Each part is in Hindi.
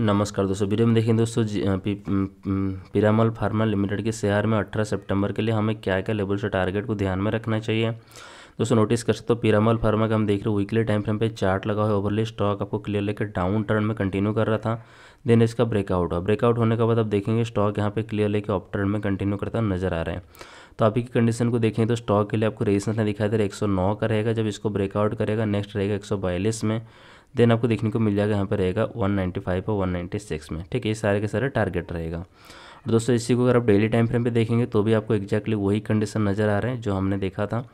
नमस्कार दोस्तों वीडियो में देखें दोस्तों पिरामल फार्मा लिमिटेड के शेयर में 18 सितंबर के लिए हमें क्या क्या लेवल से टारगेट को ध्यान में रखना चाहिए दोस्तों नोटिस कर सकते हो पिरामल फार्मा का हम देख रहे हो वीकली टाइम फ्रेम पे चार्ट लगा हुआ है ओवरली स्टॉक आपको क्लियर लेकर डाउन टर्न में कंटिन्यू कर रहा था देन इसका ब्रेकआउट हुआ ब्रेकआउट होने के बाद आप देखेंगे स्टॉक यहाँ पे क्लियर लेकर ऑप टर्न में कंटिन्यू करता नजर आ रहे हैं तो अभी की कंडीशन को देखें तो स्टॉक के लिए आपको रेजिस्टेंस दिखाई दे रहा है एक का रहेगा जब इसको ब्रेकआउट करेगा नेक्स्ट रहेगा एक में देन आपको देखने को मिल जाएगा यहाँ पर रहेगा 195 और 196 में ठीक है ये सारे के सारे टारगेट रहेगा और दोस्तों इसी को अगर आप डेली टाइम फ्रेम पे देखेंगे तो भी आपको एक्जैक्टली वही कंडीशन नज़र आ रहे हैं जो हमने देखा था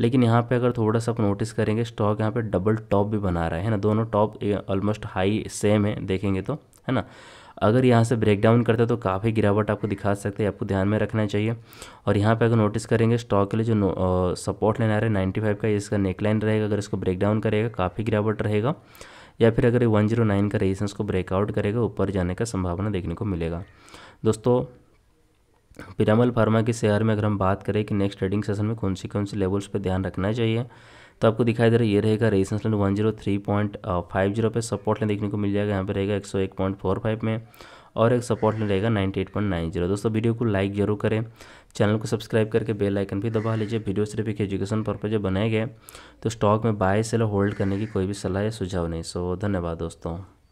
लेकिन यहाँ पे अगर थोड़ा सा आप नोटिस करेंगे स्टॉक यहाँ पे डबल टॉप भी बना रहा है ना दोनों टॉप ऑलमोस्ट हाई सेम है देखेंगे तो है ना अगर यहाँ से ब्रेक डाउन करता है तो काफ़ी गिरावट आपको दिखा सकते हैं आपको ध्यान में रखना चाहिए और यहाँ पे अगर नोटिस करेंगे स्टॉक के लिए जो सपोर्ट लेना रहे है नाइन्टी फाइव का इसका नेकलाइन रहेगा अगर इसको ब्रेक डाउन करेगा काफ़ी गिरावट रहेगा या फिर अगर वन जीरो नाइन का रेजिस्टेंस को ब्रेकआउट करेगा ऊपर जाने का संभावना देखने को मिलेगा दोस्तों पिरामल फार्मा के शेयर में अगर हम बात करें कि नेक्स्ट ट्रेडिंग सेशन में कौन सी कौन सी लेवल्स पर ध्यान रखना चाहिए तो आपको दिखाई दे रहा है ये रहेगा resistance line one zero three point five zero पर सपोर्ट लाइन देखने को मिल जाएगा यहाँ पे रहेगा एक सौ एक पॉइंट फोर फाइव में और एक सपोर्ट लाइन रहेगा ninety eight point nine zero दोस्तों वीडियो को लाइक जरूर करें चैनल को सब्सक्राइब करके बेल आइकन भी दबा लीजिए वीडियो सिर्फ एक एजुकेशन पर्पज बनाए गए तो स्टॉक में बाय सेल होल्ड करने की कोई भी सलाह या सुझाव नहीं सो धन्यवाद दोस्तों